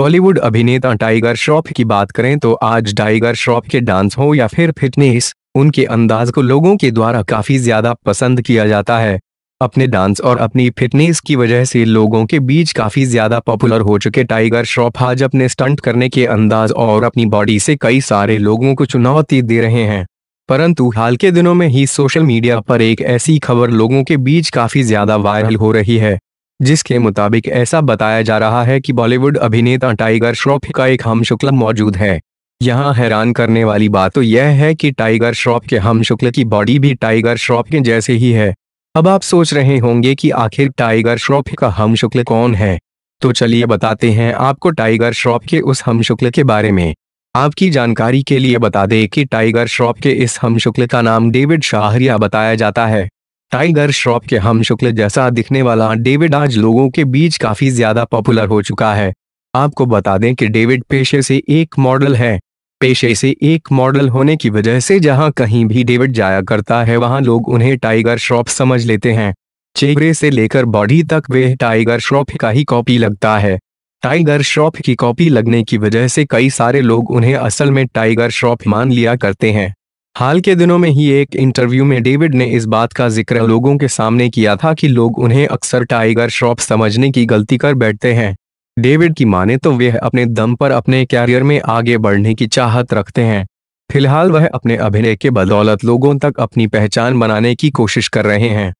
बॉलीवुड अभिनेता टाइगर श्रॉफ की बात करें तो आज टाइगर श्रॉफ के डांस हो या फिर फिटनेस उनके अंदाज को लोगों के द्वारा काफी ज्यादा पसंद किया जाता है अपने डांस और अपनी फिटनेस की वजह से लोगों के बीच काफी ज्यादा पॉपुलर हो चुके टाइगर श्रॉफ आज अपने स्टंट करने के अंदाज और अपनी बॉडी से कई सारे लोगों को चुनौती दे रहे हैं परंतु हाल के दिनों में ही सोशल मीडिया पर एक ऐसी खबर लोगों के बीच काफी ज्यादा वायरल हो रही है जिसके मुताबिक ऐसा बताया जा रहा है कि बॉलीवुड अभिनेता टाइगर श्रॉफ का एक हम शुक्ल मौजूद है यहाँ हैरान करने वाली बात तो यह है कि टाइगर श्रॉफ के हम शुक्ल की बॉडी भी टाइगर श्रॉफ के जैसे ही है अब आप सोच रहे होंगे कि आखिर टाइगर श्रॉफ का हम शुक्ल कौन है तो चलिए बताते हैं आपको टाइगर श्रॉफ के उस हम शुक्ल के बारे में आपकी जानकारी के लिए बता दें कि टाइगर श्रॉफ के इस हम शुक्ल का नाम डेविड शाहरिया बताया जाता है टाइगर श्रॉफ के हम शुक्ल जैसा दिखने वाला डेविड आज लोगों के बीच काफी ज्यादा पॉपुलर हो चुका है आपको बता दें कि डेविड पेशे से एक मॉडल है पेशे से एक मॉडल होने की वजह से जहां कहीं भी डेविड जाया करता है वहां लोग उन्हें टाइगर श्रॉफ समझ लेते हैं चेहरे से लेकर बॉडी तक वे टाइगर श्रॉफ का ही कॉपी लगता है टाइगर श्रॉफ की कॉपी लगने की वजह से कई सारे लोग उन्हें असल में टाइगर श्रॉफ मान लिया करते हैं हाल के दिनों में ही एक इंटरव्यू में डेविड ने इस बात का जिक्र लोगों के सामने किया था कि लोग उन्हें अक्सर टाइगर श्रॉफ समझने की गलती कर बैठते हैं डेविड की माने तो वह अपने दम पर अपने कैरियर में आगे बढ़ने की चाहत रखते हैं फिलहाल वह अपने अभिनय के बदौलत लोगों तक अपनी पहचान बनाने की कोशिश कर रहे हैं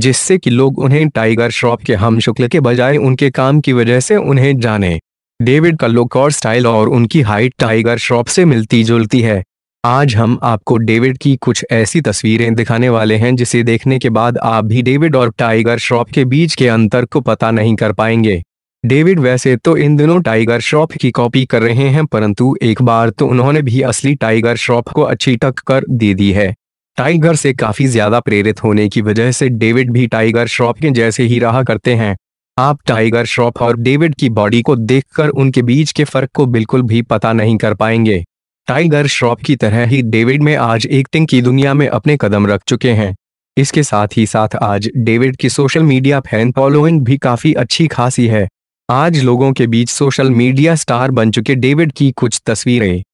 जिससे कि लोग उन्हें टाइगर श्रॉफ के हम शुक्ल के बजाय उनके काम की वजह से उन्हें जाने डेविड का लुक और स्टाइल और उनकी हाइट टाइगर श्रॉफ से मिलती जुलती है आज हम आपको डेविड की कुछ ऐसी तस्वीरें दिखाने वाले हैं जिसे देखने के बाद आप भी डेविड और टाइगर श्रॉफ के बीच के अंतर को पता नहीं कर पाएंगे डेविड वैसे तो इन दिनों टाइगर श्रॉफ की कॉपी कर रहे हैं परंतु एक बार तो उन्होंने भी असली टाइगर श्रॉफ को अच्छी टक कर दे दी है टाइगर से काफी ज्यादा प्रेरित होने की वजह से डेविड भी टाइगर श्रॉफ के जैसे ही रहा करते हैं आप टाइगर श्रॉफ और डेविड की बॉडी को देखकर उनके बीच के फर्क को बिल्कुल भी पता नहीं कर पाएंगे टाइगर श्रॉफ की तरह ही डेविड में आज एक्टिंग की दुनिया में अपने कदम रख चुके हैं इसके साथ ही साथ आज डेविड की सोशल मीडिया फैन फॉलोइंग भी काफी अच्छी खासी है आज लोगों के बीच सोशल मीडिया स्टार बन चुके डेविड की कुछ तस्वीरें